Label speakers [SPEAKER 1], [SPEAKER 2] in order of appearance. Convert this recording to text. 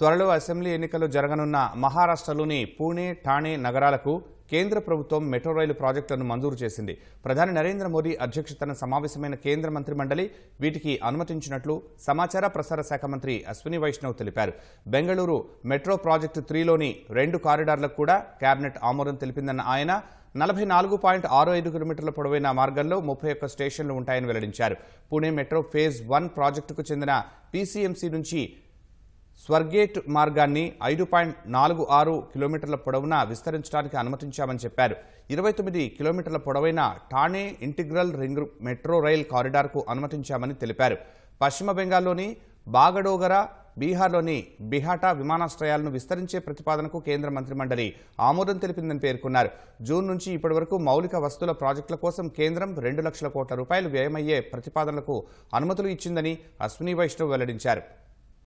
[SPEAKER 1] త్వరలో అసెంబ్లీ ఎన్నికలు జరగనున్న మహారాష్ట్రలోని పూణే ఠాణే నగరాలకు కేంద్ర ప్రభుత్వం మెట్రో రైలు ప్రాజెక్టులను మంజూరు చేసింది ప్రధాని నరేంద్ర మోదీ అధ్యక్షతన సమావేశమైన కేంద్ర మంత్రి మండలి వీటికి అనుమతించినట్లు సమాచార ప్రసార శాఖ మంత్రి అశ్విని వైష్ణవ్ తెలిపారు బెంగళూరు మెట్రో ప్రాజెక్టు త్రీలోని రెండు కారిడార్లకు కూడా కేబినెట్ ఆమోదం తెలిపిందన్న ఆయన నలభై నాలుగు పాయింట్ ఆరు ఐదు కిలోమీటర్ల పొడవైన మార్గంలో ముప్పై ఒక్క స్టేషన్లు ఉంటాయని వెల్లడించారు పూణే మెట్రో ఫేజ్ వన్ ప్రాజెక్టుకు చెందిన పీసీఎంసీ నుంచి స్వర్గేట్ మార్గాన్ని ఐదు పాయింట్ నాలుగు ఆరు కిలోమీటర్ల పొడవున విస్తరించడానికి అనుమతించామని చెప్పారు ఇరవై తొమ్మిది కిలోమీటర్ల పొడవైన Thane integral ring metro rail కారిడార్కు అనుమతించామని తెలిపారు పశ్చిమ బెంగాల్లోని బాగడోగర బీహార్లోని బిహాటా విమానాశ్రయాలను విస్తరించే ప్రతిపాదనకు కేంద్ర మంత్రిమండలి ఆమోదం తెలిపిందని పేర్కొన్నారు జూన్ నుంచి ఇప్పటివరకు మౌలిక వస్తువుల ప్రాజెక్టుల కోసం కేంద్రం రెండు లక్షల కోట్ల రూపాయలు వ్యయమయ్యే ప్రతిపాదనలకు అనుమతులు ఇచ్చిందని అశ్విని వైష్ణవ్ వెల్లడించారు